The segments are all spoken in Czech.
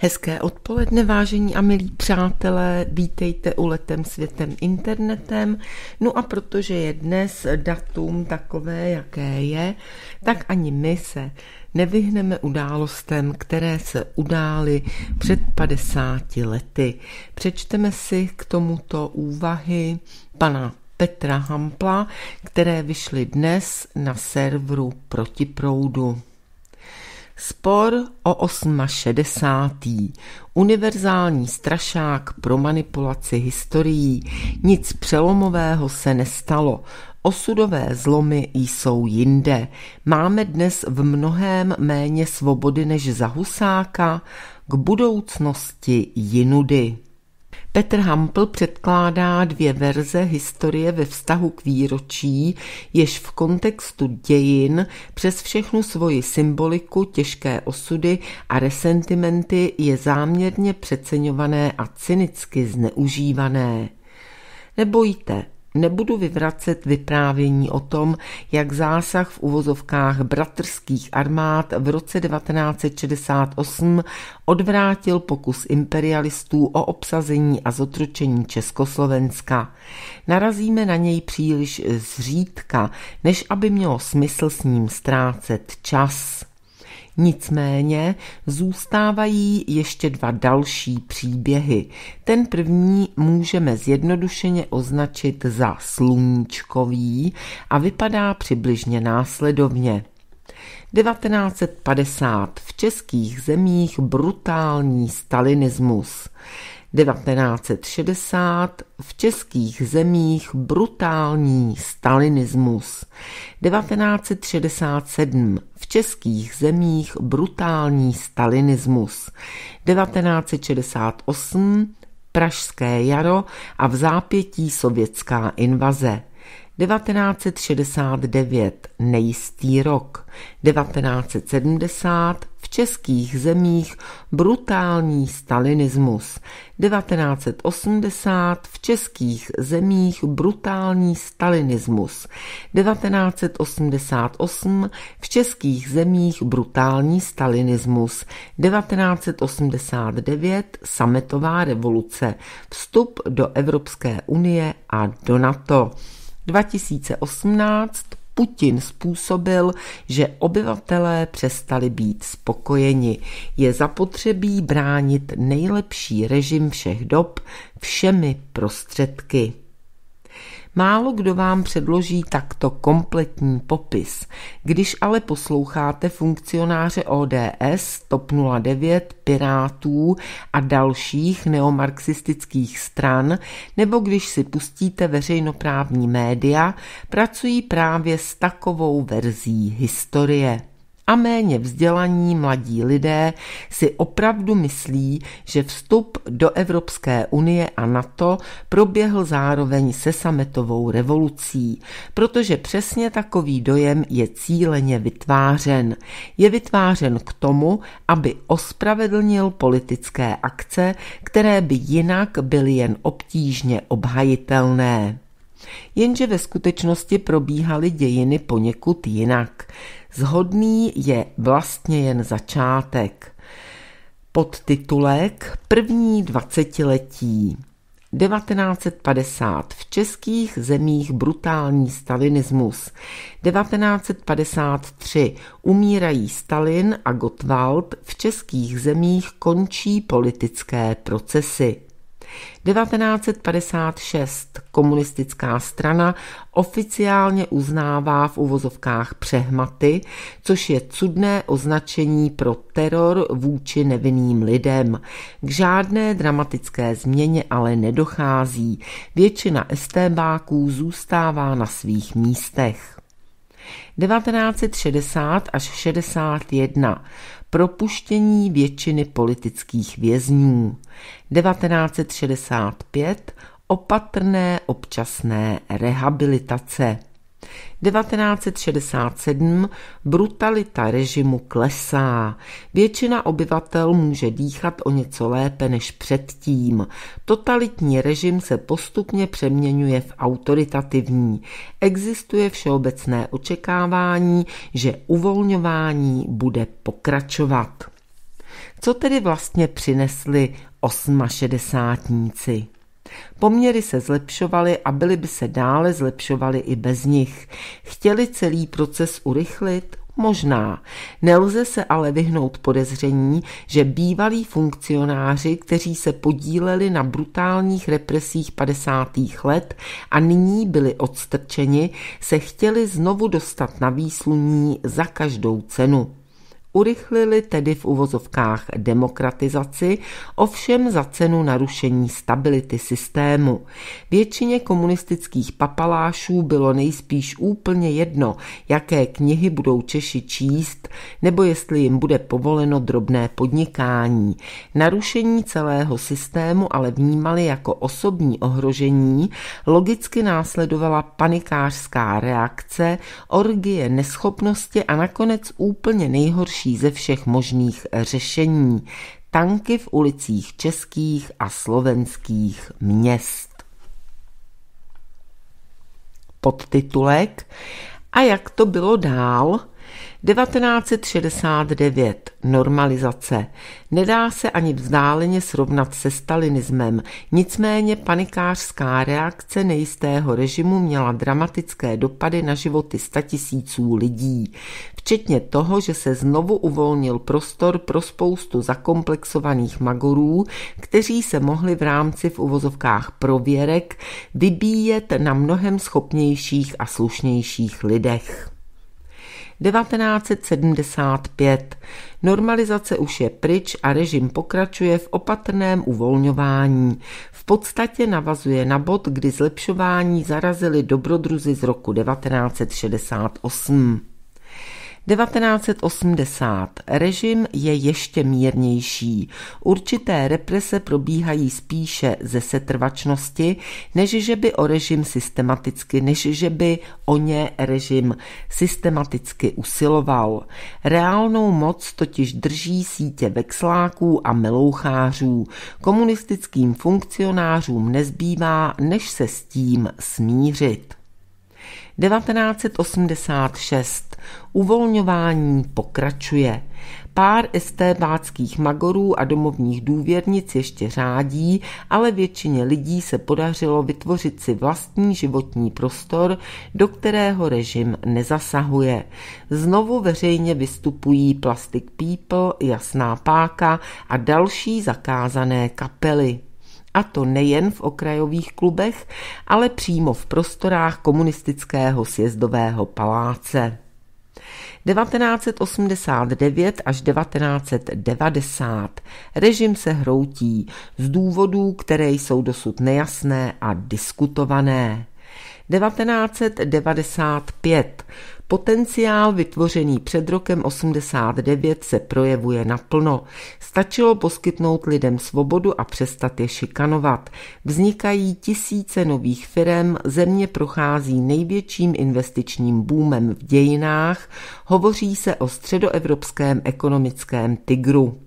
Hezké odpoledne, vážení a milí přátelé, vítejte u Letem světem internetem. No a protože je dnes datum takové, jaké je, tak ani my se nevyhneme událostem, které se udály před 50 lety. Přečteme si k tomuto úvahy pana Petra Hampla, které vyšly dnes na serveru Protiproudu. Spor o 68. Univerzální strašák pro manipulaci historií. Nic přelomového se nestalo. Osudové zlomy jsou jinde. Máme dnes v mnohém méně svobody než za husáka, k budoucnosti jinudy. Petr Hampl předkládá dvě verze historie ve vztahu k výročí, jež v kontextu dějin přes všechnu svoji symboliku, těžké osudy a resentimenty je záměrně přeceňované a cynicky zneužívané. Nebojte, Nebudu vyvracet vyprávění o tom, jak zásah v uvozovkách bratrských armád v roce 1968 odvrátil pokus imperialistů o obsazení a zotročení Československa. Narazíme na něj příliš zřídka, než aby mělo smysl s ním ztrácet čas. Nicméně zůstávají ještě dva další příběhy. Ten první můžeme zjednodušeně označit za sluníčkový a vypadá přibližně následovně. 1950 v českých zemích brutální stalinismus. 1960 v českých zemích brutální stalinismus. 1967 v českých zemích brutální stalinismus. 1968 Pražské jaro a v zápětí sovětská invaze. 1969 nejistý rok, 1970 v českých zemích brutální stalinismus. 1980 v českých zemích brutální stalinismus. 1988 v českých zemích brutální stalinismus. 1989 sametová revoluce. Vstup do Evropské unie a do NATO. 2018 Putin způsobil, že obyvatelé přestali být spokojeni. Je zapotřebí bránit nejlepší režim všech dob všemi prostředky. Málo kdo vám předloží takto kompletní popis. Když ale posloucháte funkcionáře ODS, TOP 09, Pirátů a dalších neomarxistických stran, nebo když si pustíte veřejnoprávní média, pracují právě s takovou verzí historie a méně vzdělaní mladí lidé si opravdu myslí, že vstup do Evropské unie a NATO proběhl zároveň se sametovou revolucí, protože přesně takový dojem je cíleně vytvářen. Je vytvářen k tomu, aby ospravedlnil politické akce, které by jinak byly jen obtížně obhajitelné. Jenže ve skutečnosti probíhaly dějiny poněkud jinak. Zhodný je vlastně jen začátek. Podtitulek První dvacetiletí 1950 v českých zemích brutální stalinismus. 1953 umírají Stalin a Gottwald, v českých zemích končí politické procesy. 1956 komunistická strana oficiálně uznává v uvozovkách přehmaty, což je cudné označení pro teror vůči nevinným lidem. K žádné dramatické změně ale nedochází. Většina STBáků zůstává na svých místech. 1960 až 61 propuštění většiny politických vězňů. 1965 opatrné občasné rehabilitace. 1967 brutalita režimu klesá. Většina obyvatel může dýchat o něco lépe než předtím. Totalitní režim se postupně přeměňuje v autoritativní. Existuje všeobecné očekávání, že uvolňování bude pokračovat. Co tedy vlastně přinesli osmašedesátníci? Poměry se zlepšovaly a byly by se dále zlepšovaly i bez nich. Chtěli celý proces urychlit? Možná. Nelze se ale vyhnout podezření, že bývalí funkcionáři, kteří se podíleli na brutálních represích 50. let a nyní byli odstrčeni, se chtěli znovu dostat na výsluní za každou cenu. Urychlili tedy v uvozovkách demokratizaci, ovšem za cenu narušení stability systému. Většině komunistických papalášů bylo nejspíš úplně jedno, jaké knihy budou Češi číst, nebo jestli jim bude povoleno drobné podnikání. Narušení celého systému ale vnímali jako osobní ohrožení, logicky následovala panikářská reakce, orgie neschopnosti a nakonec úplně nejhorší nejlepší ze všech možných řešení tanky v ulicích českých a slovenských měst. Podtitulek A jak to bylo dál – 1969 normalizace. Nedá se ani vzdáleně srovnat se stalinismem, nicméně panikářská reakce nejistého režimu měla dramatické dopady na životy statisíců lidí, včetně toho, že se znovu uvolnil prostor pro spoustu zakomplexovaných magorů, kteří se mohli v rámci v uvozovkách prověrek vybíjet na mnohem schopnějších a slušnějších lidech. 1975. Normalizace už je pryč a režim pokračuje v opatrném uvolňování. V podstatě navazuje na bod, kdy zlepšování zarazili dobrodruzi z roku 1968. 1980. Režim je ještě mírnější. Určité represe probíhají spíše ze setrvačnosti, než že by o režim systematicky, než že by o ně režim systematicky usiloval. Reálnou moc totiž drží sítě vexláků a melouchářů. Komunistickým funkcionářům nezbývá, než se s tím smířit. 1986. Uvolňování pokračuje. Pár estébáckých magorů a domovních důvěrnic ještě řádí, ale většině lidí se podařilo vytvořit si vlastní životní prostor, do kterého režim nezasahuje. Znovu veřejně vystupují Plastic People, Jasná páka a další zakázané kapely a to nejen v okrajových klubech, ale přímo v prostorách komunistického sjezdového paláce. 1989 až 1990. Režim se hroutí z důvodů, které jsou dosud nejasné a diskutované. 1995. Potenciál vytvořený před rokem 89 se projevuje naplno. Stačilo poskytnout lidem svobodu a přestat je šikanovat. Vznikají tisíce nových firm, země prochází největším investičním boomem v dějinách, hovoří se o středoevropském ekonomickém tigru.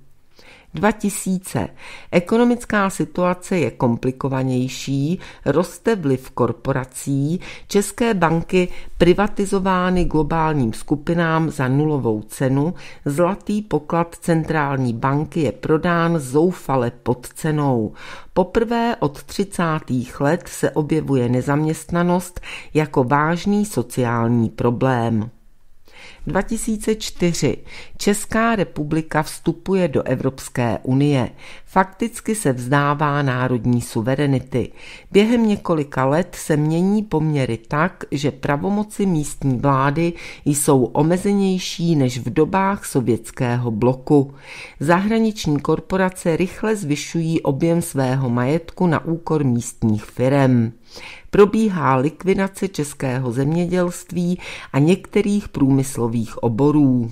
2000. Ekonomická situace je komplikovanější, roste vliv korporací, české banky privatizovány globálním skupinám za nulovou cenu, zlatý poklad centrální banky je prodán zoufale pod cenou. Poprvé od 30. let se objevuje nezaměstnanost jako vážný sociální problém. 2004 Česká republika vstupuje do Evropské unie. Fakticky se vzdává národní suverenity. Během několika let se mění poměry tak, že pravomoci místní vlády jsou omezenější než v dobách sovětského bloku. Zahraniční korporace rychle zvyšují objem svého majetku na úkor místních firem probíhá likvidace českého zemědělství a některých průmyslových oborů.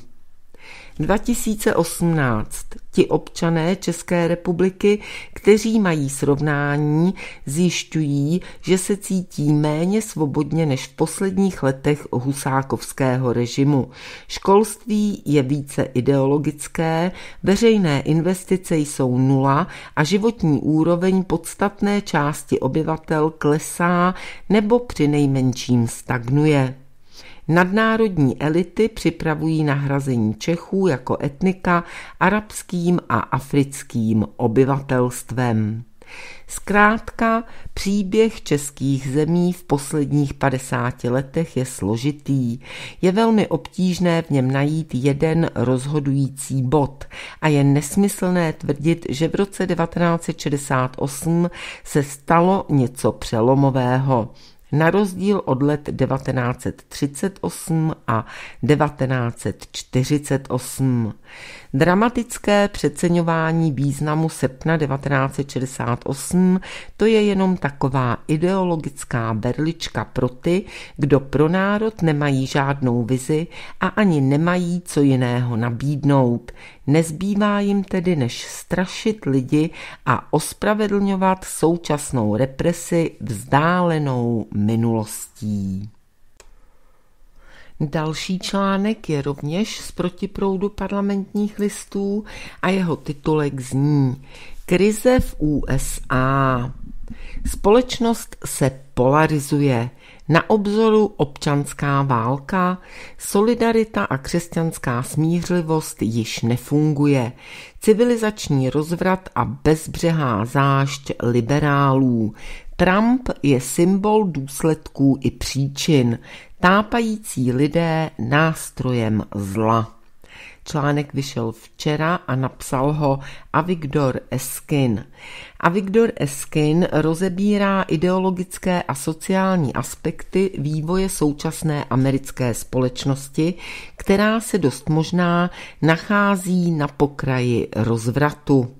2018 ti občané České republiky, kteří mají srovnání, zjišťují, že se cítí méně svobodně než v posledních letech husákovského režimu. Školství je více ideologické, veřejné investice jsou nula a životní úroveň podstatné části obyvatel klesá nebo přinejmenším stagnuje. Nadnárodní elity připravují nahrazení Čechů jako etnika arabským a africkým obyvatelstvem. Zkrátka, příběh českých zemí v posledních 50 letech je složitý. Je velmi obtížné v něm najít jeden rozhodující bod a je nesmyslné tvrdit, že v roce 1968 se stalo něco přelomového na rozdíl od let 1938 a 1948. Dramatické přeceňování významu srpna 1968 to je jenom taková ideologická berlička pro ty, kdo pro národ nemají žádnou vizi a ani nemají co jiného nabídnout. Nezbývá jim tedy než strašit lidi a ospravedlňovat současnou represi vzdálenou minulostí. Další článek je rovněž z protiproudu parlamentních listů a jeho titulek zní Krize v USA. Společnost se polarizuje. Na obzoru občanská válka, solidarita a křesťanská smířlivost již nefunguje. Civilizační rozvrat a bezbřehá zášť liberálů. Trump je symbol důsledků i příčin, tápající lidé nástrojem zla. Článek vyšel včera a napsal ho Avigdor Eskin. Avigdor Eskin rozebírá ideologické a sociální aspekty vývoje současné americké společnosti, která se dost možná nachází na pokraji rozvratu.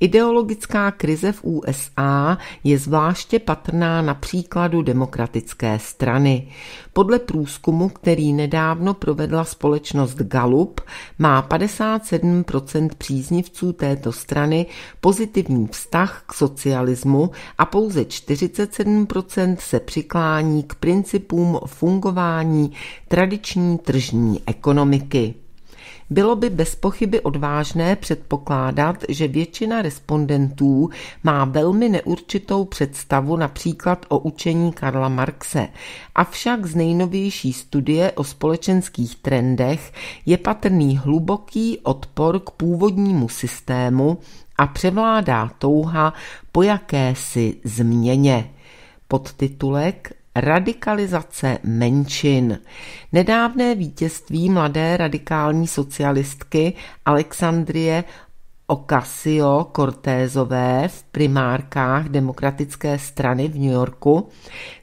Ideologická krize v USA je zvláště patrná na příkladu demokratické strany. Podle průzkumu, který nedávno provedla společnost Gallup, má 57% příznivců této strany pozitivní vztah k socialismu a pouze 47% se přiklání k principům fungování tradiční tržní ekonomiky. Bylo by bez pochyby odvážné předpokládat, že většina respondentů má velmi neurčitou představu například o učení Karla Marxe. Avšak z nejnovější studie o společenských trendech je patrný hluboký odpor k původnímu systému a převládá touha po jakési změně. Podtitulek Radikalizace menšin. Nedávné vítězství mladé radikální socialistky Alexandrie Ocasio Cortézové v primárkách demokratické strany v New Yorku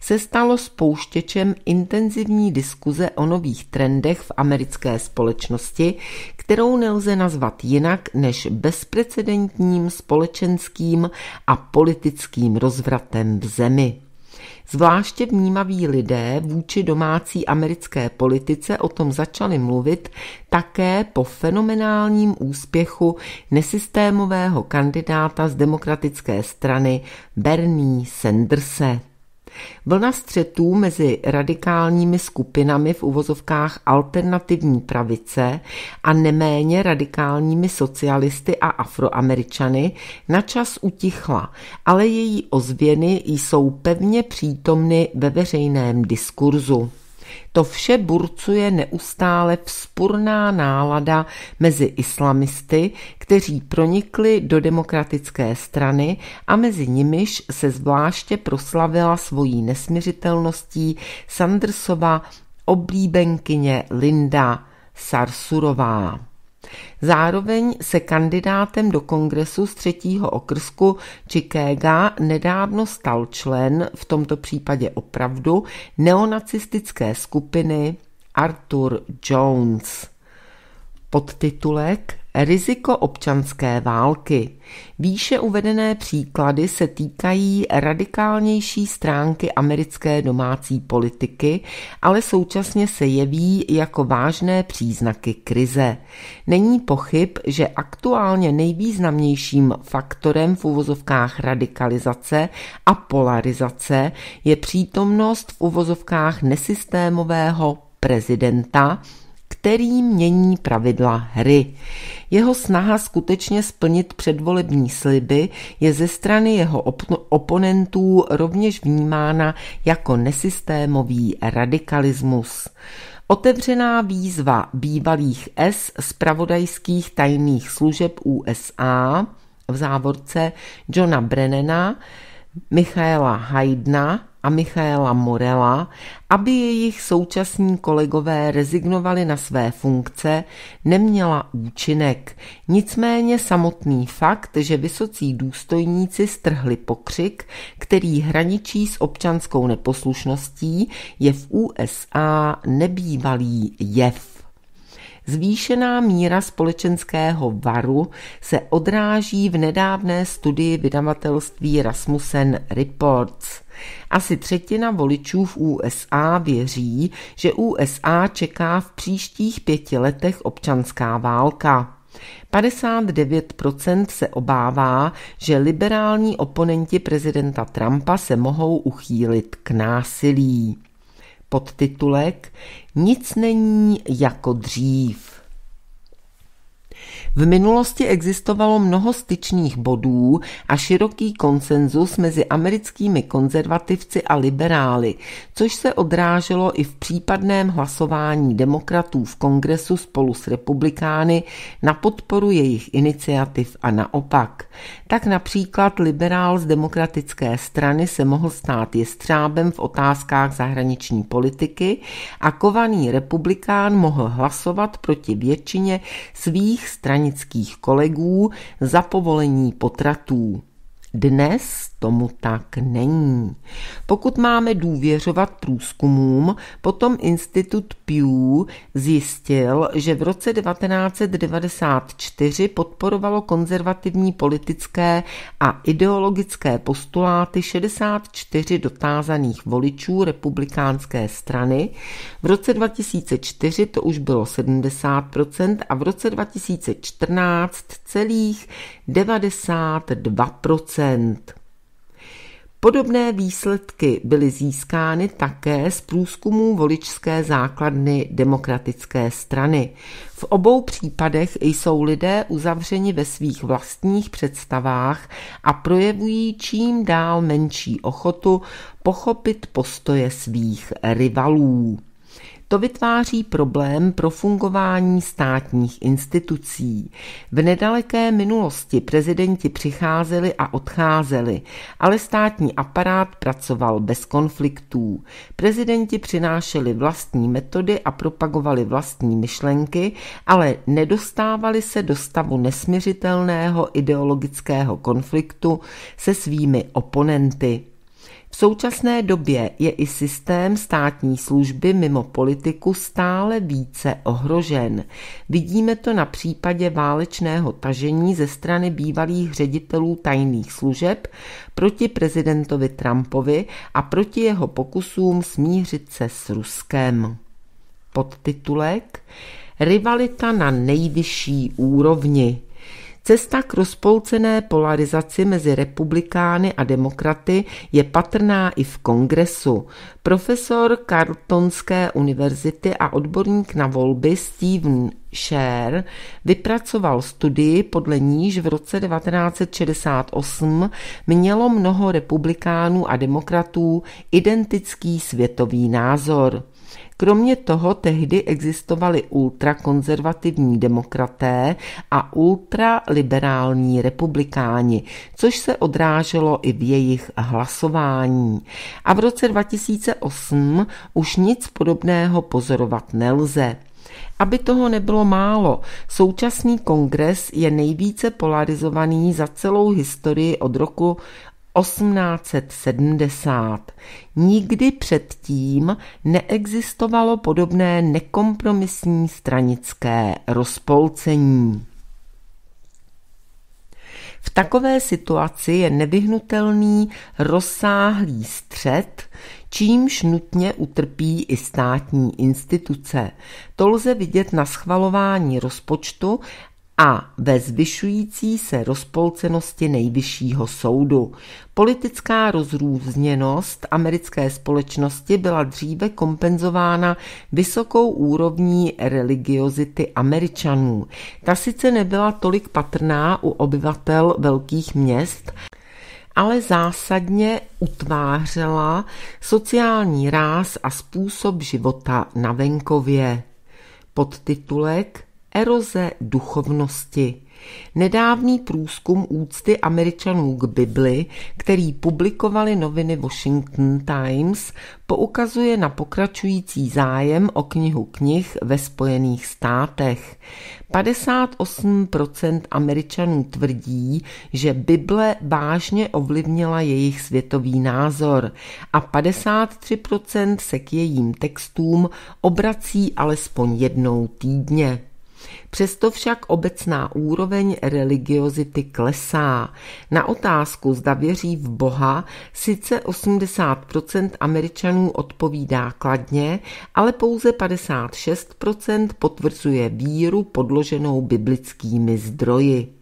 se stalo spouštěčem intenzivní diskuze o nových trendech v americké společnosti, kterou nelze nazvat jinak než bezprecedentním společenským a politickým rozvratem v zemi. Zvláště vnímaví lidé vůči domácí americké politice o tom začali mluvit také po fenomenálním úspěchu nesystémového kandidáta z demokratické strany Bernie Sandersa. Vlna střetů mezi radikálními skupinami v uvozovkách alternativní pravice a neméně radikálními socialisty a afroameričany načas utichla, ale její ozvěny jsou pevně přítomny ve veřejném diskurzu. To vše burcuje neustále vzpurná nálada mezi islamisty, kteří pronikli do demokratické strany a mezi nimiž se zvláště proslavila svojí nesměřitelností Sandersova oblíbenkyně Linda Sarsurová. Zároveň se kandidátem do kongresu z třetího okrsku Chicaga nedávno stal člen, v tomto případě opravdu, neonacistické skupiny Arthur Jones. Podtitulek Riziko občanské války. Výše uvedené příklady se týkají radikálnější stránky americké domácí politiky, ale současně se jeví jako vážné příznaky krize. Není pochyb, že aktuálně nejvýznamnějším faktorem v uvozovkách radikalizace a polarizace je přítomnost v uvozovkách nesystémového prezidenta, který mění pravidla hry. Jeho snaha skutečně splnit předvolební sliby je ze strany jeho oponentů rovněž vnímána jako nesystémový radikalismus. Otevřená výzva bývalých S z pravodajských tajných služeb USA v závorce Johna Brennana, Michaela Haydna a Michaela Morela, aby jejich současní kolegové rezignovali na své funkce, neměla účinek. Nicméně samotný fakt, že vysocí důstojníci strhli pokřik, který hraničí s občanskou neposlušností, je v USA nebývalý jev. Zvýšená míra společenského varu se odráží v nedávné studii vydavatelství Rasmussen Reports. Asi třetina voličů v USA věří, že USA čeká v příštích pěti letech občanská válka. 59% se obává, že liberální oponenti prezidenta Trumpa se mohou uchýlit k násilí podtitulek Nic není jako dřív. V minulosti existovalo mnoho styčných bodů a široký konsenzus mezi americkými konzervativci a liberály, což se odráželo i v případném hlasování demokratů v kongresu spolu s republikány na podporu jejich iniciativ a naopak tak například liberál z demokratické strany se mohl stát jestřábem v otázkách zahraniční politiky a kovaný republikán mohl hlasovat proti většině svých stranických kolegů za povolení potratů. Dnes tomu tak není. Pokud máme důvěřovat průzkumům, potom Institut Pew zjistil, že v roce 1994 podporovalo konzervativní politické a ideologické postuláty 64 dotázaných voličů republikánské strany. V roce 2004 to už bylo 70% a v roce 2014 celých 92%. Podobné výsledky byly získány také z průzkumů voličské základny demokratické strany. V obou případech jsou lidé uzavřeni ve svých vlastních představách a projevují čím dál menší ochotu pochopit postoje svých rivalů. To vytváří problém pro fungování státních institucí. V nedaleké minulosti prezidenti přicházeli a odcházeli, ale státní aparát pracoval bez konfliktů. Prezidenti přinášeli vlastní metody a propagovali vlastní myšlenky, ale nedostávali se do stavu nesměřitelného ideologického konfliktu se svými oponenty v současné době je i systém státní služby mimo politiku stále více ohrožen. Vidíme to na případě válečného tažení ze strany bývalých ředitelů tajných služeb proti prezidentovi Trumpovi a proti jeho pokusům smířit se s Ruskem. Podtitulek Rivalita na nejvyšší úrovni – Cesta k rozpolcené polarizaci mezi republikány a demokraty je patrná i v kongresu. Profesor kartonské univerzity a odborník na volby Steven Scher vypracoval studii, podle níž v roce 1968 mělo mnoho republikánů a demokratů identický světový názor. Kromě toho tehdy existovali ultrakonzervativní demokraté a ultraliberální republikáni, což se odráželo i v jejich hlasování. A v roce 2008 už nic podobného pozorovat nelze. Aby toho nebylo málo, současný kongres je nejvíce polarizovaný za celou historii od roku 1870. Nikdy předtím neexistovalo podobné nekompromisní stranické rozpolcení. V takové situaci je nevyhnutelný rozsáhlý střed, čímž nutně utrpí i státní instituce. To lze vidět na schvalování rozpočtu a ve zvyšující se rozpolcenosti nejvyššího soudu. Politická rozrůzněnost americké společnosti byla dříve kompenzována vysokou úrovní religiozity američanů. Ta sice nebyla tolik patrná u obyvatel velkých měst, ale zásadně utvářela sociální ráz a způsob života na venkově. Podtitulek eroze duchovnosti. Nedávný průzkum úcty američanů k Bibli, který publikovali noviny Washington Times, poukazuje na pokračující zájem o knihu knih ve Spojených státech. 58% američanů tvrdí, že Bible vážně ovlivnila jejich světový názor a 53% se k jejím textům obrací alespoň jednou týdně. Přesto však obecná úroveň religiozity klesá. Na otázku, zda věří v Boha, sice 80% Američanů odpovídá kladně, ale pouze 56% potvrzuje víru podloženou biblickými zdroji.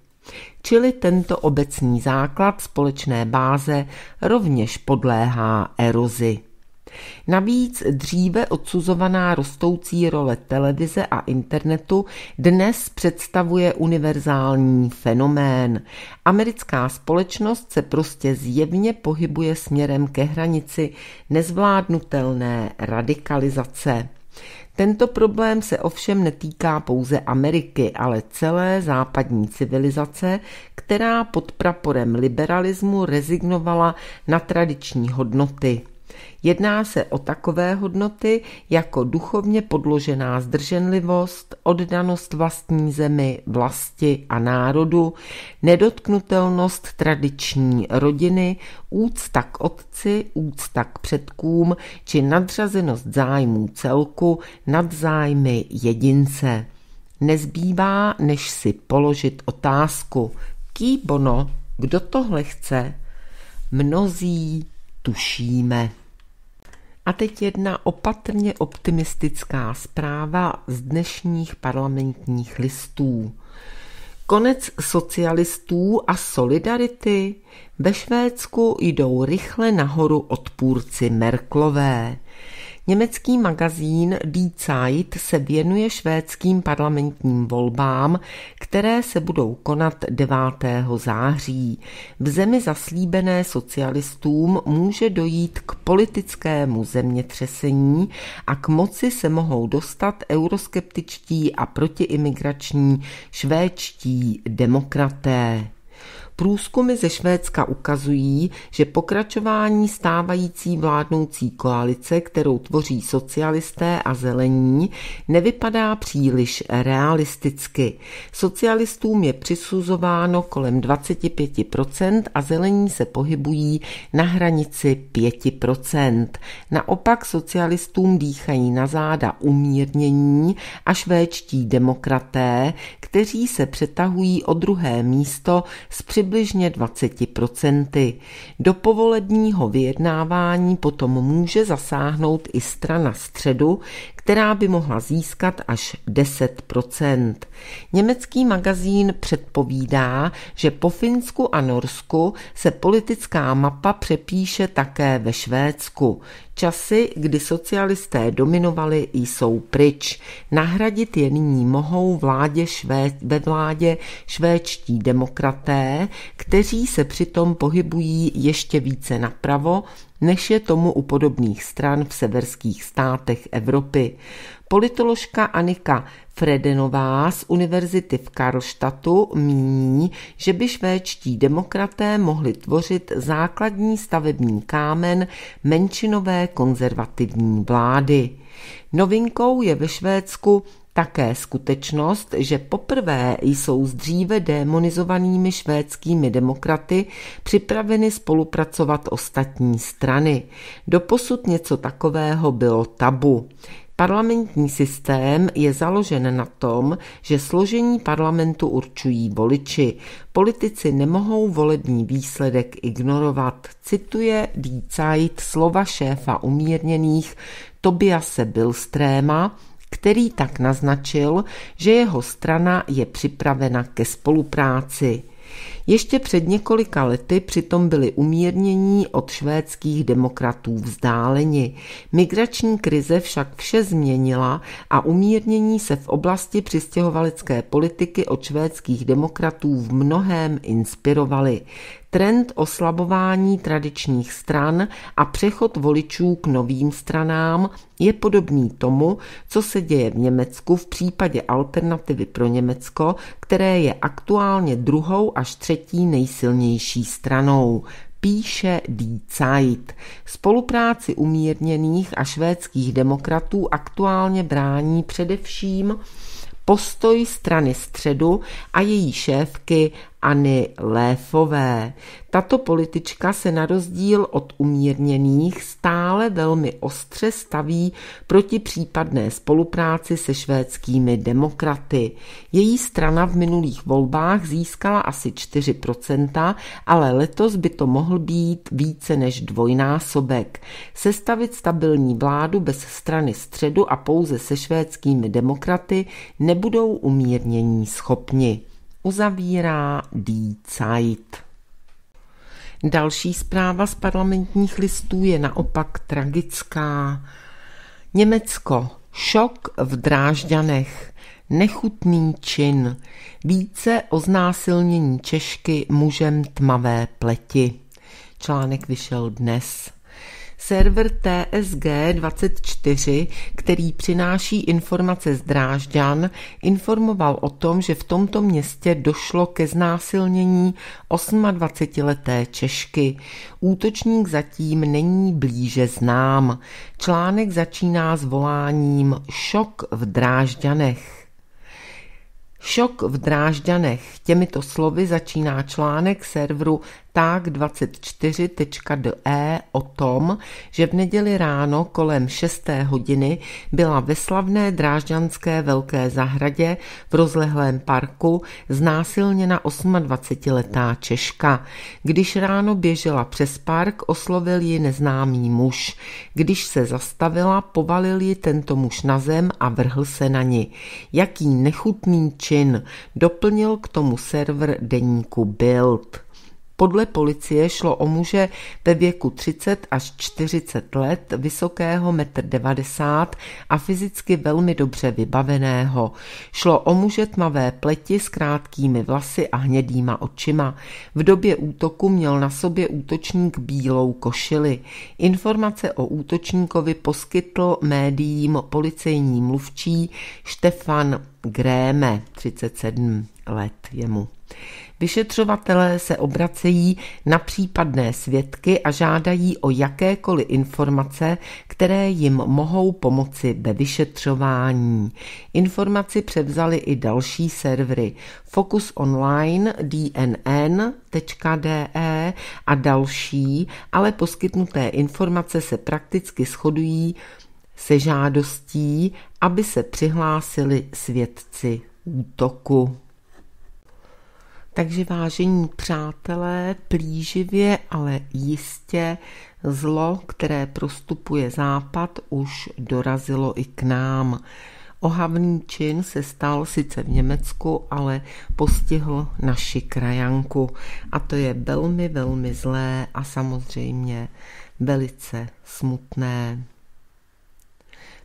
Čili tento obecný základ společné báze rovněž podléhá erozi. Navíc dříve odsuzovaná rostoucí role televize a internetu dnes představuje univerzální fenomén. Americká společnost se prostě zjevně pohybuje směrem ke hranici nezvládnutelné radikalizace. Tento problém se ovšem netýká pouze Ameriky, ale celé západní civilizace, která pod praporem liberalismu rezignovala na tradiční hodnoty. Jedná se o takové hodnoty jako duchovně podložená zdrženlivost, oddanost vlastní zemi, vlasti a národu, nedotknutelnost tradiční rodiny, úcta k otci, úcta k předkům či nadřazenost zájmů celku nad zájmy jedince. Nezbývá, než si položit otázku. bono, kdo tohle chce? Mnozí tušíme. A teď jedna opatrně optimistická zpráva z dnešních parlamentních listů. Konec socialistů a solidarity. Ve Švédsku jdou rychle nahoru odpůrci Merklové. Německý magazín Die Zeit se věnuje švédským parlamentním volbám, které se budou konat 9. září. V zemi zaslíbené socialistům může dojít k politickému zemětřesení a k moci se mohou dostat euroskeptičtí a protiimigrační švédští demokraté. Průzkumy ze Švédska ukazují, že pokračování stávající vládnoucí koalice, kterou tvoří socialisté a zelení, nevypadá příliš realisticky. Socialistům je přisuzováno kolem 25% a zelení se pohybují na hranici 5%. Naopak socialistům dýchají na záda umírnění a švédští demokraté, kteří se přetahují o druhé místo s přibližně přibližně 20%. Do povoledního vyjednávání potom může zasáhnout i strana středu, která by mohla získat až 10 Německý magazín předpovídá, že po Finsku a Norsku se politická mapa přepíše také ve Švédsku. Časy, kdy socialisté dominovali, jsou pryč. Nahradit je nyní mohou vládě švé, ve vládě švédští demokraté, kteří se přitom pohybují ještě více napravo, než je tomu u podobných stran v severských státech Evropy. Politoložka Anika Fredenová z Univerzity v Karlštatu míní, že by švédští demokraté mohli tvořit základní stavební kámen menšinové konzervativní vlády. Novinkou je ve Švédsku také skutečnost, že poprvé jsou s dříve démonizovanými švédskými demokraty připraveny spolupracovat ostatní strany. Doposud něco takového bylo tabu. Parlamentní systém je založen na tom, že složení parlamentu určují voliči. Politici nemohou volební výsledek ignorovat, cituje Dietzeit slova šéfa umírněných Tobiase Bilstréma, který tak naznačil, že jeho strana je připravena ke spolupráci. Ještě před několika lety přitom byli umírnění od švédských demokratů vzdáleni. Migrační krize však vše změnila a umírnění se v oblasti přistěhovalecké politiky od švédských demokratů v mnohém inspirovali trend oslabování tradičních stran a přechod voličů k novým stranám je podobný tomu, co se děje v Německu v případě alternativy pro Německo, které je aktuálně druhou až třetí nejsilnější stranou píše Die Zeit. Spolupráci umírněných a švédských demokratů aktuálně brání především postoj strany středu a její šéfky Anny Léfové. Tato politička se na rozdíl od umírněných stále velmi ostře staví proti případné spolupráci se švédskými demokraty. Její strana v minulých volbách získala asi 4%, ale letos by to mohl být více než dvojnásobek. Sestavit stabilní vládu bez strany středu a pouze se švédskými demokraty nebudou umírnění schopni uzavírá Die Zeit. Další zpráva z parlamentních listů je naopak tragická. Německo. Šok v Drážďanech. Nechutný čin. Více o znásilnění Češky mužem tmavé pleti. Článek vyšel dnes server TSG 24, který přináší informace z Drážďan, informoval o tom, že v tomto městě došlo ke znásilnění 28-leté Češky. Útočník zatím není blíže znám. Článek začíná s voláním Šok v Drážďanech. Šok v Drážďanech. Těmito slovy začíná článek serveru pták24.de o tom, že v neděli ráno kolem 6. hodiny byla ve slavné Drážďanské velké zahradě v rozlehlém parku znásilněna 28-letá Češka. Když ráno běžela přes park, oslovil ji neznámý muž. Když se zastavila, povalil ji tento muž na zem a vrhl se na ni. Jaký nechutný čin, doplnil k tomu server deníku Bild. Podle policie šlo o muže ve věku 30 až 40 let, vysokého 1,90 m a fyzicky velmi dobře vybaveného. Šlo o muže tmavé pleti s krátkými vlasy a hnědýma očima. V době útoku měl na sobě útočník bílou košili. Informace o útočníkovi poskytl médiím policejní mluvčí Štefan Gréme, 37 let jemu. Vyšetřovatelé se obracejí na případné svědky a žádají o jakékoliv informace, které jim mohou pomoci ve vyšetřování. Informaci převzali i další servery Focus Online, dnn.de a další, ale poskytnuté informace se prakticky shodují se žádostí, aby se přihlásili svědci útoku. Takže vážení přátelé, plíživě, ale jistě zlo, které prostupuje západ, už dorazilo i k nám. Ohavný čin se stal sice v Německu, ale postihl naši krajanku. A to je velmi, velmi zlé a samozřejmě velice smutné.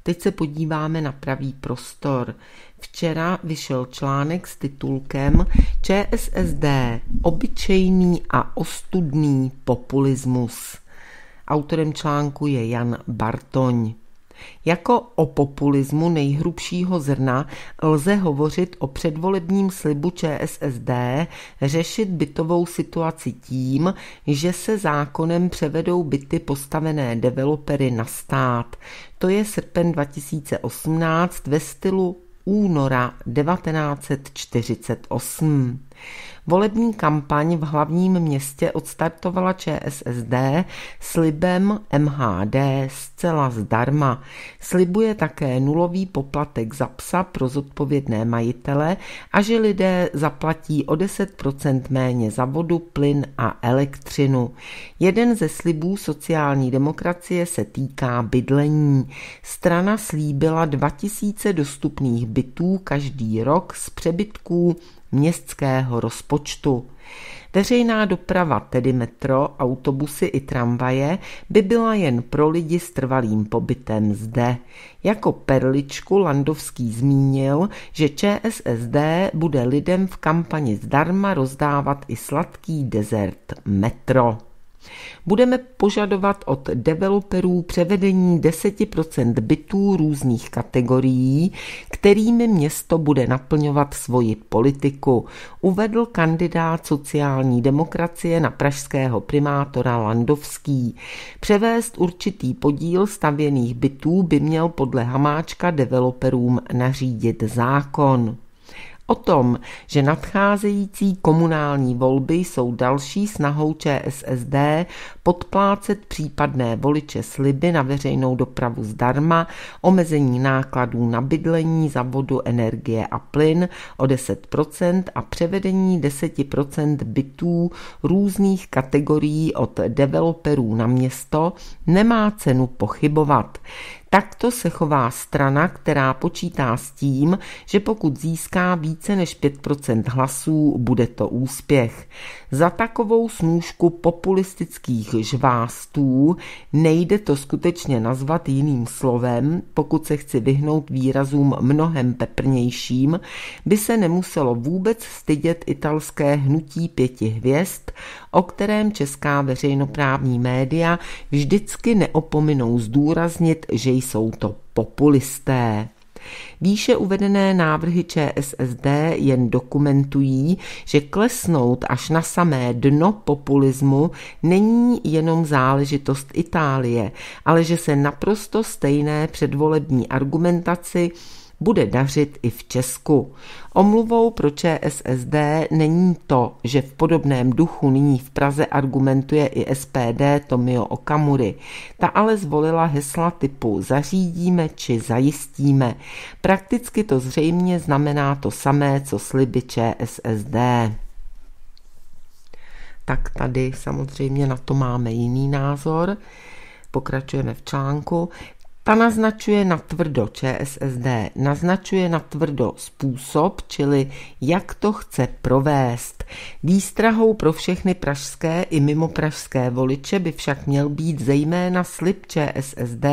Teď se podíváme na pravý prostor. Včera vyšel článek s titulkem ČSSD obyčejný a ostudný populismus. Autorem článku je Jan Bartoň. Jako o populismu nejhrubšího zrna lze hovořit o předvolebním slibu ČSSD řešit bytovou situaci tím, že se zákonem převedou byty postavené developery na stát. To je srpen 2018 ve stylu února 1948. Volební kampaň v hlavním městě odstartovala ČSSD slibem MHD zcela zdarma. Slibuje také nulový poplatek za psa pro zodpovědné majitele a že lidé zaplatí o 10% méně za vodu, plyn a elektřinu. Jeden ze slibů sociální demokracie se týká bydlení. Strana slíbila 2000 dostupných bytů každý rok z přebytků městského rozpočtu. Veřejná doprava, tedy metro, autobusy i tramvaje, by byla jen pro lidi s trvalým pobytem zde. Jako perličku Landovský zmínil, že ČSSD bude lidem v kampani zdarma rozdávat i sladký dezert metro. Budeme požadovat od developerů převedení 10% bytů různých kategorií, kterými město bude naplňovat svoji politiku, uvedl kandidát sociální demokracie na pražského primátora Landovský. Převést určitý podíl stavěných bytů by měl podle Hamáčka developerům nařídit zákon. O tom, že nadcházející komunální volby jsou další snahou ČSSD podplácet případné voliče sliby na veřejnou dopravu zdarma, omezení nákladů na bydlení za vodu, energie a plyn o 10% a převedení 10% bytů různých kategorií od developerů na město, nemá cenu pochybovat. Takto se chová strana, která počítá s tím, že pokud získá více než 5 hlasů, bude to úspěch. Za takovou snůžku populistických žvástů nejde to skutečně nazvat jiným slovem, pokud se chci vyhnout výrazům mnohem peprnějším, by se nemuselo vůbec stydět italské hnutí pěti hvězd, o kterém česká veřejnoprávní média vždycky neopominou zdůraznit, že jsou to populisté. Výše uvedené návrhy ČSSD jen dokumentují, že klesnout až na samé dno populismu není jenom záležitost Itálie, ale že se naprosto stejné předvolební argumentaci bude dařit i v Česku. Omluvou pro ČSSD není to, že v podobném duchu nyní v Praze argumentuje i SPD Tomio Okamury. Ta ale zvolila hesla typu zařídíme či zajistíme. Prakticky to zřejmě znamená to samé, co sliby ČSSD tak tady samozřejmě na to máme jiný názor. Pokračujeme v článku. Ta naznačuje na tvrdo ČSSD, naznačuje na tvrdo způsob, čili jak to chce provést. Výstrahou pro všechny pražské i mimopražské voliče by však měl být zejména slib ČSSD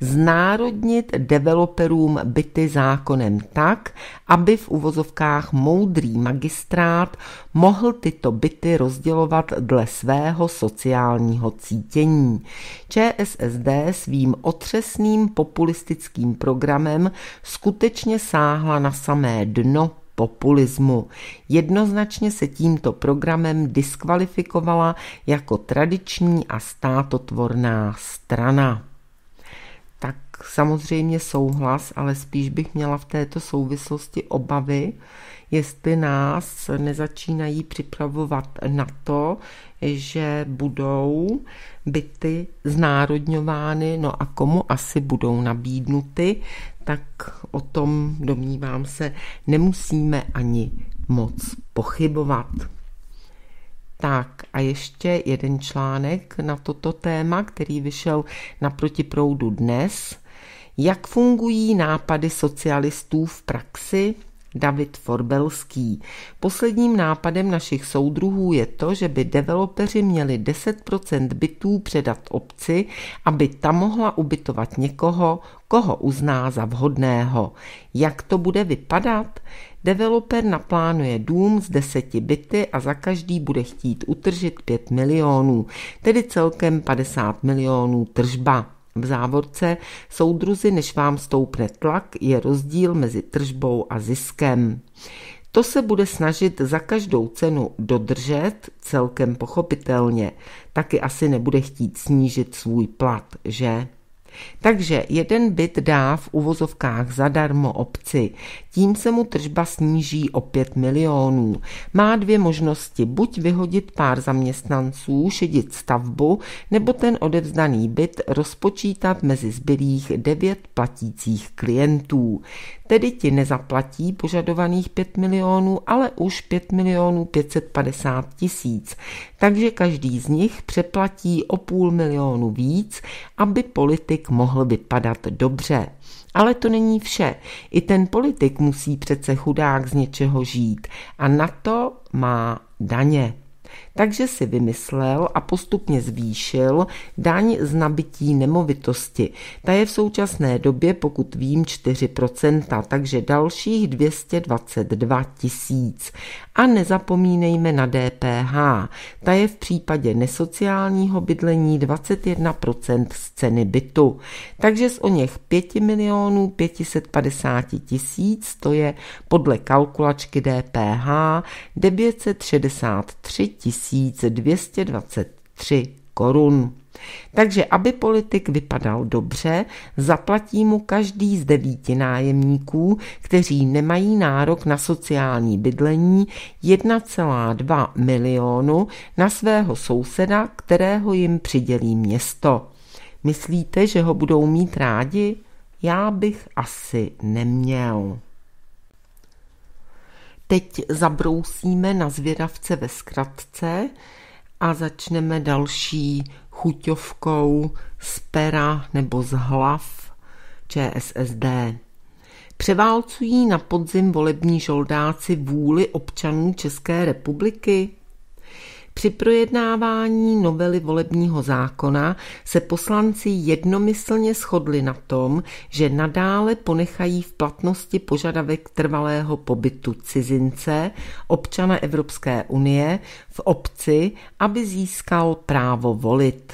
znárodnit developerům byty zákonem tak, aby v uvozovkách moudrý magistrát mohl tyto byty rozdělovat dle svého sociálního cítění. ČSSD svým otřesným věcným populistickým programem skutečně sáhla na samé dno populismu. Jednoznačně se tímto programem diskvalifikovala jako tradiční a státotvorná strana. Tak samozřejmě souhlas, ale spíš bych měla v této souvislosti obavy, jestli nás nezačínají připravovat na to, že budou byty znárodňovány, no a komu asi budou nabídnuty, tak o tom, domnívám se, nemusíme ani moc pochybovat. Tak a ještě jeden článek na toto téma, který vyšel na protiproudu dnes. Jak fungují nápady socialistů v praxi? David Forbelský. Posledním nápadem našich soudruhů je to, že by developeři měli 10% bytů předat obci, aby ta mohla ubytovat někoho, koho uzná za vhodného. Jak to bude vypadat? Developer naplánuje dům z deseti byty a za každý bude chtít utržit 5 milionů, tedy celkem 50 milionů tržba v závorce soudruzi, než vám stoupne tlak, je rozdíl mezi tržbou a ziskem. To se bude snažit za každou cenu dodržet, celkem pochopitelně. Taky asi nebude chtít snížit svůj plat, že? Takže jeden byt dá v uvozovkách zadarmo obci, tím se mu tržba sníží o 5 milionů. Má dvě možnosti, buď vyhodit pár zaměstnanců, šedit stavbu, nebo ten odevzdaný byt rozpočítat mezi zbylých 9 platících klientů. Tedy ti nezaplatí požadovaných 5 milionů, ale už 5 milionů 550 tisíc. Takže každý z nich přeplatí o půl milionu víc, aby politik mohl vypadat dobře. Ale to není vše. I ten politik musí přece chudák z něčeho žít a na to má daně takže si vymyslel a postupně zvýšil daň z nabití nemovitosti. Ta je v současné době, pokud vím, 4%, takže dalších 222 tisíc. A nezapomínejme na DPH. Ta je v případě nesociálního bydlení 21% z ceny bytu. Takže z o něch 5 milionů 550 tisíc, to je podle kalkulačky DPH 963 tisíc 223 korun. Takže aby politik vypadal dobře, zaplatí mu každý z devíti nájemníků, kteří nemají nárok na sociální bydlení 1,2 milionu na svého souseda, kterého jim přidělí město. Myslíte, že ho budou mít rádi? Já bych asi neměl. Teď zabrousíme na zvědavce ve zkratce a začneme další chuťovkou z pera nebo z hlav ČSSD. Převálcují na podzim volební žoldáci vůli občanů České republiky? Při projednávání novely volebního zákona se poslanci jednomyslně shodli na tom, že nadále ponechají v platnosti požadavek trvalého pobytu cizince, občana Evropské unie, v obci, aby získal právo volit.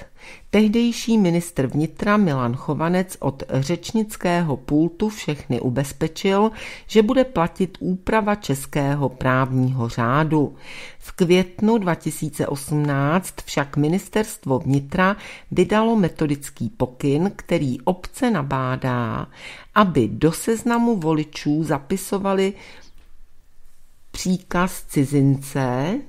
Tehdejší ministr vnitra Milan Chovanec od řečnického pultu všechny ubezpečil, že bude platit úprava českého právního řádu. V květnu 2018 však ministerstvo vnitra vydalo metodický pokyn, který obce nabádá, aby do seznamu voličů zapisovali příkaz cizince,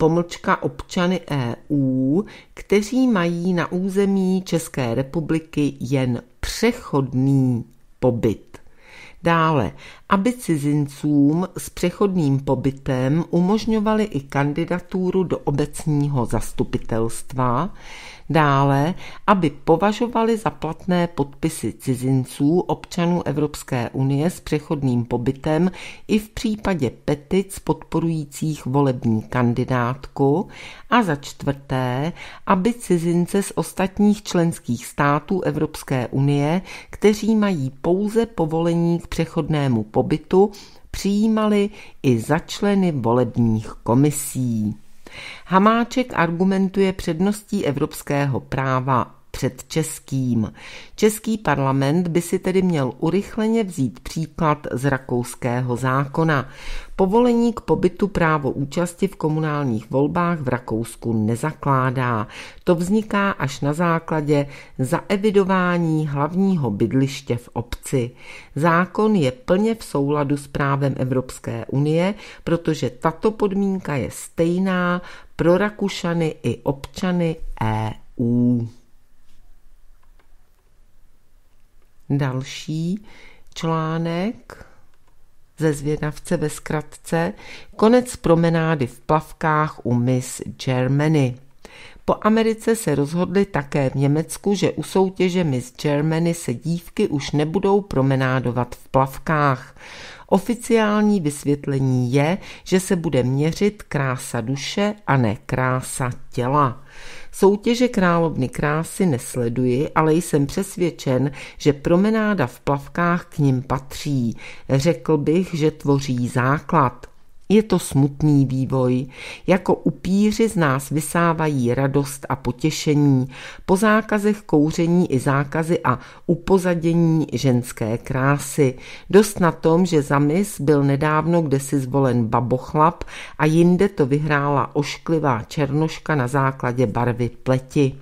pomlčka občany EU, kteří mají na území České republiky jen přechodný pobyt. Dále, aby cizincům s přechodným pobytem umožňovali i kandidaturu do obecního zastupitelstva Dále, aby považovali za platné podpisy cizinců občanů Evropské unie s přechodným pobytem i v případě petic podporujících volební kandidátku a za čtvrté, aby cizince z ostatních členských států Evropské unie, kteří mají pouze povolení k přechodnému pobytu, přijímali i za členy volebních komisí. Hamáček argumentuje předností evropského práva před českým. Český parlament by si tedy měl urychleně vzít příklad z rakouského zákona. Povolení k pobytu právo účasti v komunálních volbách v Rakousku nezakládá. To vzniká až na základě zaevidování hlavního bydliště v obci. Zákon je plně v souladu s právem Evropské unie, protože tato podmínka je stejná pro Rakušany i občany EU. další článek ze zvědavce ve zkratce Konec promenády v plavkách u Miss Germany. Po Americe se rozhodli také v Německu, že u soutěže Miss Germany se dívky už nebudou promenádovat v plavkách. Oficiální vysvětlení je, že se bude měřit krása duše a ne krása těla. Soutěže královny krásy nesleduji, ale jsem přesvědčen, že promenáda v plavkách k ním patří. Řekl bych, že tvoří základ. Je to smutný vývoj. Jako upíři z nás vysávají radost a potěšení. Po zákazech kouření i zákazy a upozadění ženské krásy. Dost na tom, že mis byl nedávno kdesi zvolen babochlap a jinde to vyhrála ošklivá černoška na základě barvy pleti.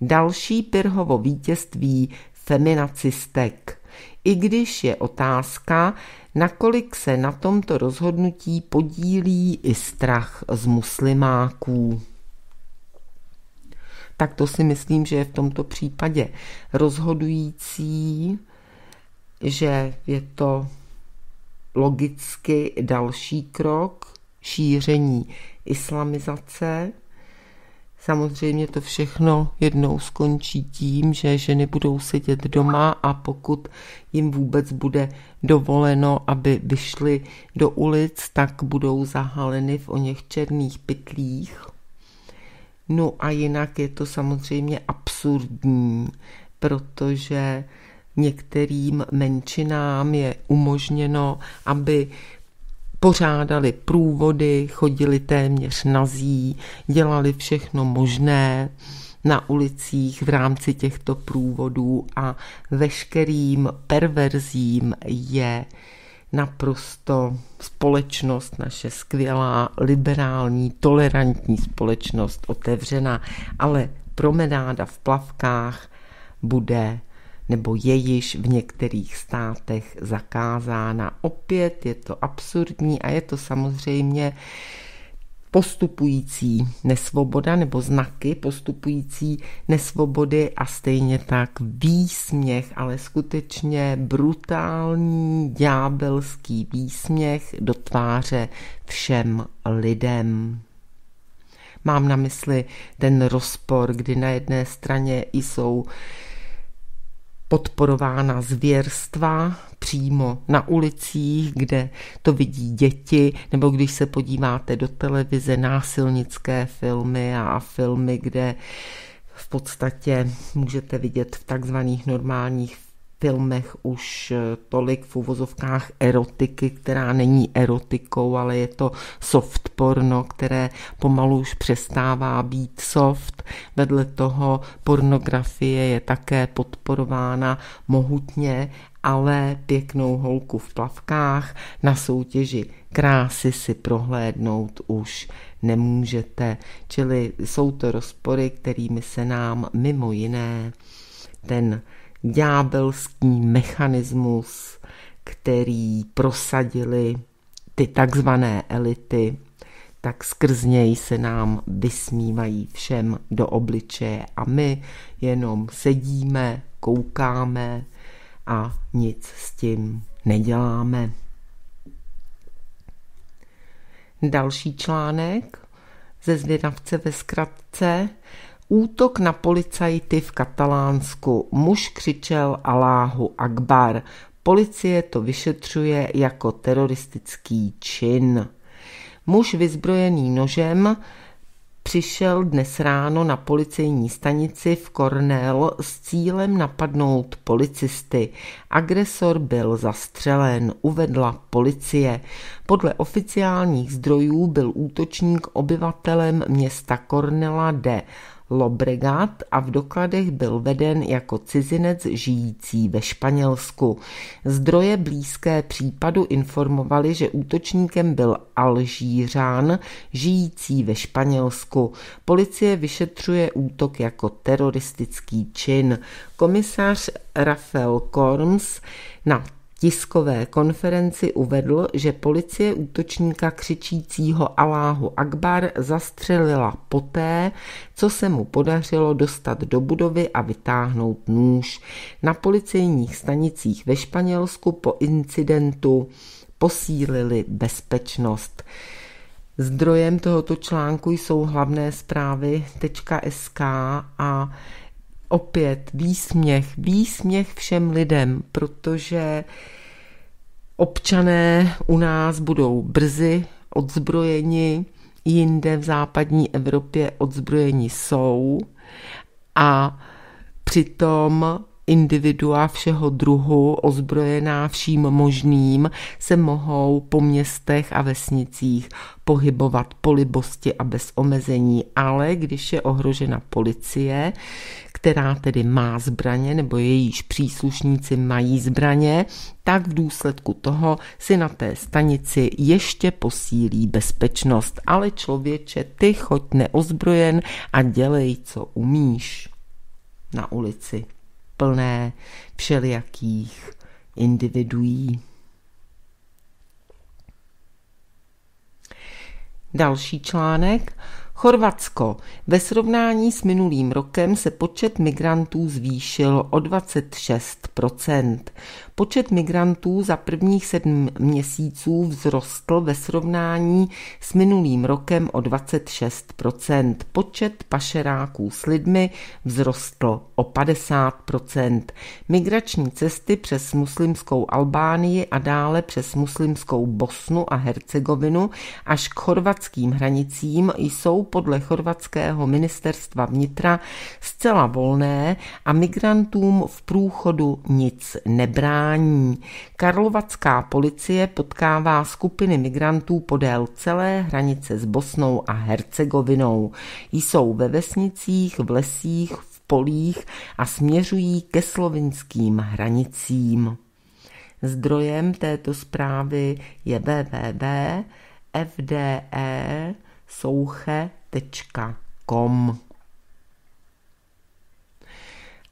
Další Pirhovo vítězství feminacistek. I když je otázka, nakolik se na tomto rozhodnutí podílí i strach z muslimáků. Tak to si myslím, že je v tomto případě rozhodující, že je to logicky další krok šíření islamizace. Samozřejmě to všechno jednou skončí tím, že ženy budou sedět doma a pokud jim vůbec bude dovoleno, aby vyšly do ulic, tak budou zahaleny v o něch černých pytlích. No a jinak je to samozřejmě absurdní, protože některým menšinám je umožněno, aby pořádali průvody, chodili téměř nazí, dělali všechno možné na ulicích v rámci těchto průvodů a veškerým perverzím je naprosto společnost, naše skvělá, liberální, tolerantní společnost otevřená, ale promenáda v plavkách bude nebo je již v některých státech zakázána. Opět je to absurdní a je to samozřejmě postupující nesvoboda nebo znaky postupující nesvobody a stejně tak výsměch, ale skutečně brutální ďábelský výsměch do tváře všem lidem. Mám na mysli ten rozpor, kdy na jedné straně jsou podporována zvěrstva přímo na ulicích, kde to vidí děti, nebo když se podíváte do televize, násilnické filmy a filmy, kde v podstatě můžete vidět v takzvaných normálních filmech už eh, tolik v uvozovkách erotiky, která není erotikou, ale je to soft porno, které pomalu už přestává být soft. Vedle toho pornografie je také podporována mohutně, ale pěknou holku v plavkách na soutěži krásy si prohlédnout už nemůžete. Čili jsou to rozpory, kterými se nám mimo jiné ten ďábelský mechanismus, který prosadili ty takzvané elity, tak skrz něj se nám vysmívají všem do obličeje a my jenom sedíme, koukáme a nic s tím neděláme. Další článek ze zvědavce ve zkratce Útok na policajty v Katalánsku. Muž křičel Aláhu Akbar. Policie to vyšetřuje jako teroristický čin. Muž vyzbrojený nožem přišel dnes ráno na policejní stanici v Cornell s cílem napadnout policisty. Agresor byl zastřelen, uvedla policie. Podle oficiálních zdrojů byl útočník obyvatelem města Cornella de Lobregat a v dokladech byl veden jako cizinec žijící ve Španělsku. Zdroje blízké případu informovali, že útočníkem byl Alžířán, žijící ve Španělsku. Policie vyšetřuje útok jako teroristický čin. Komisař Rafael Korms na tiskové konferenci uvedl, že policie útočníka křičícího Aláhu Akbar zastřelila poté, co se mu podařilo dostat do budovy a vytáhnout nůž. Na policejních stanicích ve Španělsku po incidentu posílili bezpečnost. Zdrojem tohoto článku jsou hlavné zprávy.sk a opět výsměch, výsměch všem lidem, protože občané u nás budou brzy odzbrojeni, jinde v západní Evropě odzbrojeni jsou a přitom individua všeho druhu, ozbrojená vším možným, se mohou po městech a vesnicích pohybovat po libosti a bez omezení, ale když je ohrožena policie, která tedy má zbraně nebo jejíž příslušníci mají zbraně, tak v důsledku toho si na té stanici ještě posílí bezpečnost. Ale člověče, ty choď neozbrojen a dělej, co umíš na ulici plné všelijakých individuí. Další článek. Chorvatsko. Ve srovnání s minulým rokem se počet migrantů zvýšil o 26 Počet migrantů za prvních sedm měsíců vzrostl ve srovnání s minulým rokem o 26 Počet pašeráků s lidmi vzrostl o 50 Migrační cesty přes muslimskou Albánii a dále přes muslimskou Bosnu a Hercegovinu až k chorvatským hranicím jsou podle chorvatského ministerstva vnitra zcela volné a migrantům v průchodu nic nebrání jednání. Karlovacká policie potkává skupiny migrantů podél celé hranice s Bosnou a Hercegovinou. Jsou ve vesnicích, v lesích, v polích a směřují ke slovinským hranicím. Zdrojem této zprávy je www.fde.souche.com.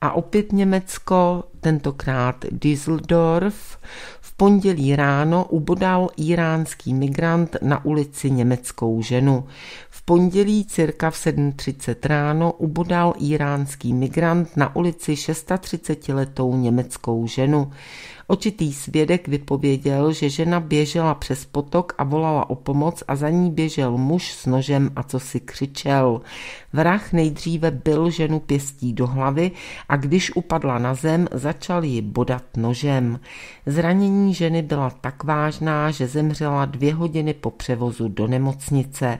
A opět Německo, tentokrát Düsseldorf. V pondělí ráno ubodal iránský migrant na ulici německou ženu. V pondělí cirka v 7.30 ráno ubodal iránský migrant na ulici 630-letou německou ženu. Očitý svědek vypověděl, že žena běžela přes potok a volala o pomoc a za ní běžel muž s nožem a co si křičel. Vrah nejdříve byl ženu pěstí do hlavy a když upadla na zem, začal ji bodat nožem. Zranění ženy byla tak vážná, že zemřela dvě hodiny po převozu do nemocnice.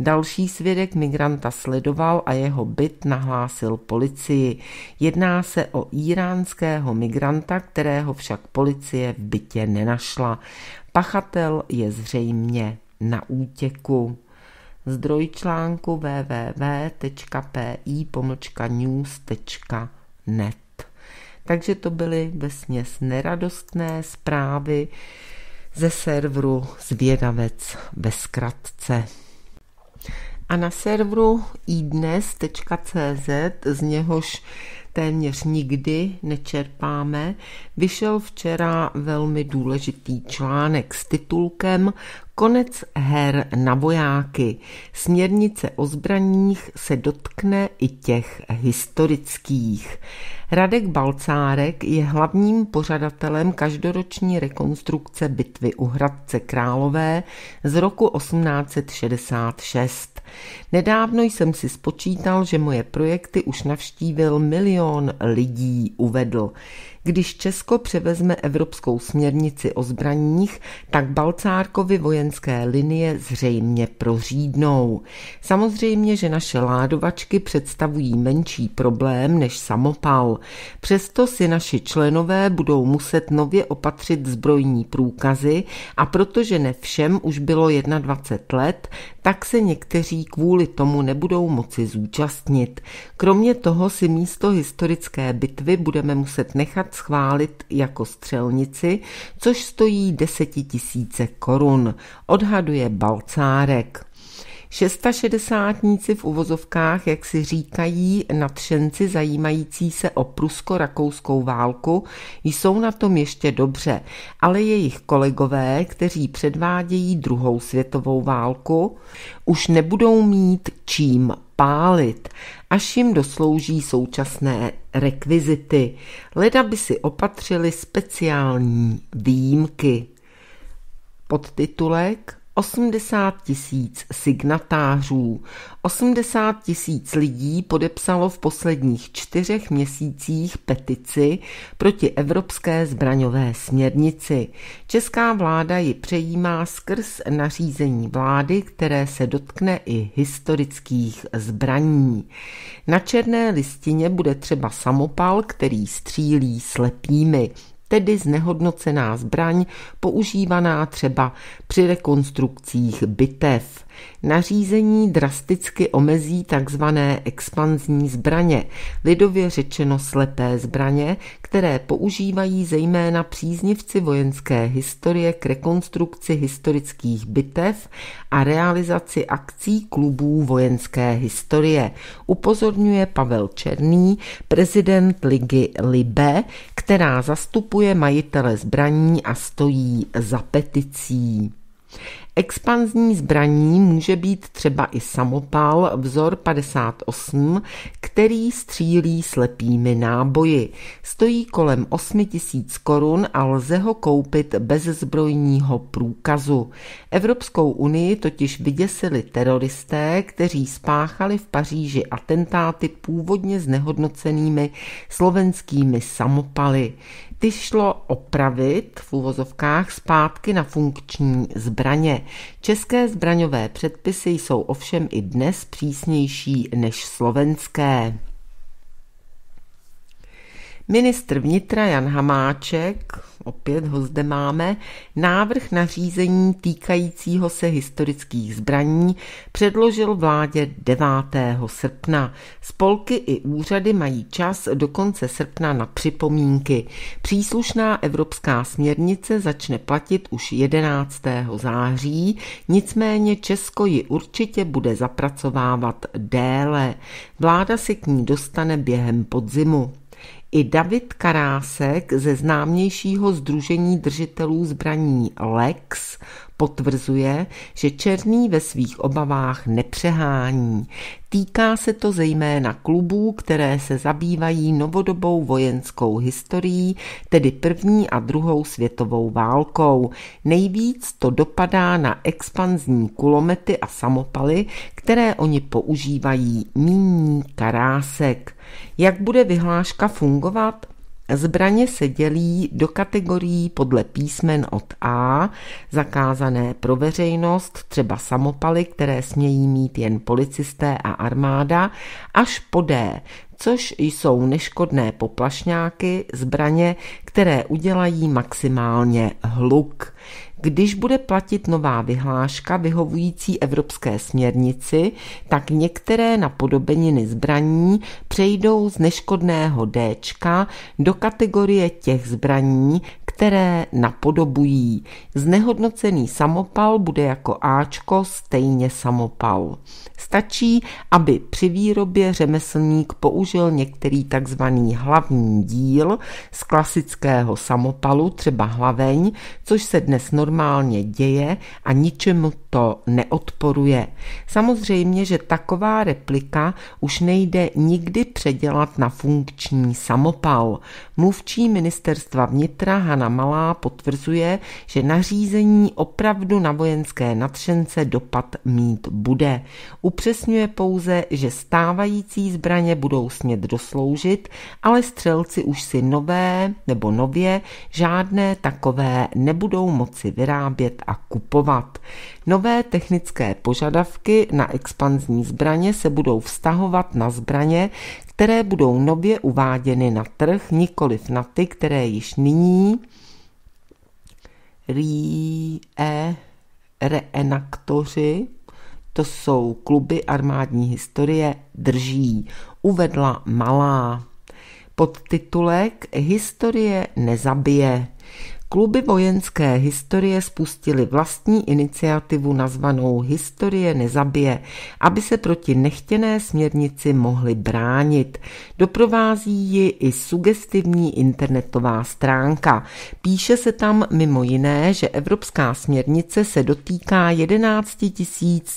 Další svědek migranta sledoval a jeho byt nahlásil policii. Jedná se o iránského migranta, kterého však policie v bytě nenašla. Pachatel je zřejmě na útěku. Zdroj článku www.pi-news.net takže to byly vesměs neradostné zprávy ze serveru Zvědavec ve zkratce. A na serveru idnes.cz, z něhož téměř nikdy nečerpáme, vyšel včera velmi důležitý článek s titulkem Konec her na vojáky. Směrnice o zbraních se dotkne i těch historických. Radek Balcárek je hlavním pořadatelem každoroční rekonstrukce bitvy u Hradce Králové z roku 1866. Nedávno jsem si spočítal, že moje projekty už navštívil milion lidí, uvedl. Když Česko převezme Evropskou směrnici o zbraních, tak Balcárkovi vojenské linie zřejmě prořídnou. Samozřejmě, že naše ládovačky představují menší problém než samopal. Přesto si naši členové budou muset nově opatřit zbrojní průkazy a protože ne všem už bylo 21 let, tak se někteří kvůli tomu nebudou moci zúčastnit. Kromě toho si místo historické bitvy budeme muset nechat schválit jako střelnici, což stojí desetitisíce korun, odhaduje Balcárek. Šestašedesátníci v uvozovkách, jak si říkají, nadšenci zajímající se o prusko-rakouskou válku, jsou na tom ještě dobře, ale jejich kolegové, kteří předvádějí druhou světovou válku, už nebudou mít čím pálit, až jim doslouží současné rekvizity. Leda by si opatřili speciální výjimky. Podtitulek 80 tisíc signatářů. 80 tisíc lidí podepsalo v posledních čtyřech měsících petici proti Evropské zbraňové směrnici. Česká vláda ji přejímá skrz nařízení vlády, které se dotkne i historických zbraní. Na černé listině bude třeba samopal, který střílí slepými tedy znehodnocená zbraň používaná třeba při rekonstrukcích bitev. Nařízení drasticky omezí tzv. expanzní zbraně, lidově řečeno slepé zbraně, které používají zejména příznivci vojenské historie k rekonstrukci historických bitev a realizaci akcí klubů vojenské historie, upozorňuje Pavel Černý, prezident ligy Libe, která zastupuje majitele zbraní a stojí za peticí. Expanzní zbraní může být třeba i samopal vzor 58, který střílí slepými náboji. Stojí kolem 8 tisíc korun a lze ho koupit bez zbrojního průkazu. Evropskou unii totiž vyděsili teroristé, kteří spáchali v Paříži atentáty původně znehodnocenými slovenskými samopaly. Ty šlo opravit v úvozovkách zpátky na funkční zbraně. České zbraňové předpisy jsou ovšem i dnes přísnější než slovenské. Ministr vnitra Jan Hamáček, opět ho zde máme, návrh na řízení týkajícího se historických zbraní předložil vládě 9. srpna. Spolky i úřady mají čas do konce srpna na připomínky. Příslušná evropská směrnice začne platit už 11. září, nicméně Česko ji určitě bude zapracovávat déle. Vláda se k ní dostane během podzimu. I David Karásek ze známějšího združení držitelů zbraní LEX potvrzuje, že Černý ve svých obavách nepřehání. Týká se to zejména klubů, které se zabývají novodobou vojenskou historií, tedy první a druhou světovou válkou. Nejvíc to dopadá na expanzní kulomety a samopaly, které oni používají míní karásek. Jak bude vyhláška fungovat? Zbraně se dělí do kategorií podle písmen od A, zakázané pro veřejnost, třeba samopaly, které smějí mít jen policisté a armáda, až po D, což jsou neškodné poplašňáky, zbraně, které udělají maximálně hluk. Když bude platit nová vyhláška vyhovující evropské směrnici, tak některé napodobeniny zbraní přejdou z neškodného D do kategorie těch zbraní, které napodobují. Znehodnocený samopal bude jako Ačko stejně samopal. Stačí, aby při výrobě řemeslník použil některý takzvaný hlavní díl z klasického samopalu, třeba hlaveň, což se dnes normálně děje a ničemu to neodporuje. Samozřejmě, že taková replika už nejde nikdy předělat na funkční samopal. Mluvčí ministerstva vnitra Hana Malá potvrzuje, že nařízení opravdu na vojenské nadšence dopad mít bude. Upřesňuje pouze, že stávající zbraně budou smět dosloužit, ale střelci už si nové nebo nově žádné takové nebudou moci vyrábět a kupovat. Nové technické požadavky na expanzní zbraně se budou vztahovat na zbraně, které budou nově uváděny na trh, nikoliv na ty, které již nyní re, reenaktoři, to jsou kluby armádní historie, drží, uvedla malá. Podtitulek Historie nezabije. Kluby vojenské historie spustily vlastní iniciativu nazvanou Historie nezabije, aby se proti nechtěné směrnici mohly bránit. Doprovází ji i sugestivní internetová stránka. Píše se tam mimo jiné, že evropská směrnice se dotýká 11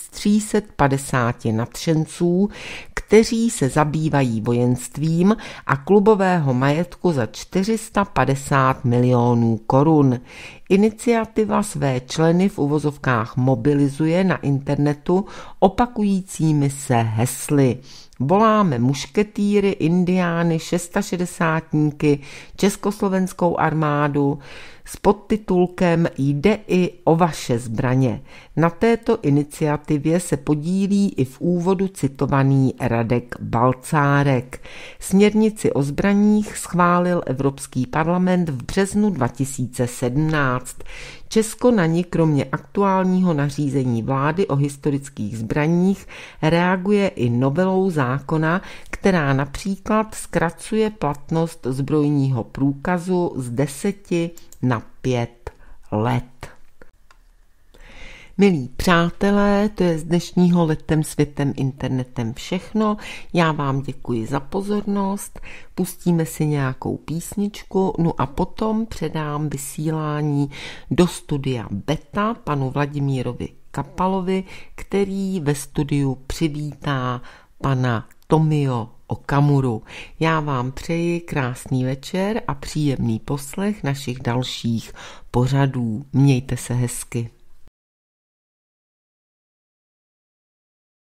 350 nadšenců, kteří se zabývají vojenstvím a klubového majetku za 450 milionů korun korun. Iniciativa své členy v uvozovkách mobilizuje na internetu opakujícími se hesly. Voláme mušketýry, indiány, šestašedesátníky, československou armádu, s podtitulkem Jde i o vaše zbraně. Na této iniciativě se podílí i v úvodu citovaný Radek Balcárek. Směrnici o zbraních schválil Evropský parlament v březnu 2017. Česko na ní kromě aktuálního nařízení vlády o historických zbraních reaguje i novelou zákona, která například zkracuje platnost zbrojního průkazu z 10 na 5 let. Milí přátelé, to je z dnešního letem světem internetem všechno. Já vám děkuji za pozornost, pustíme si nějakou písničku, no a potom předám vysílání do studia Beta panu Vladimírovi Kapalovi, který ve studiu přivítá pana Tomio Okamuru. Já vám přeji krásný večer a příjemný poslech našich dalších pořadů. Mějte se hezky.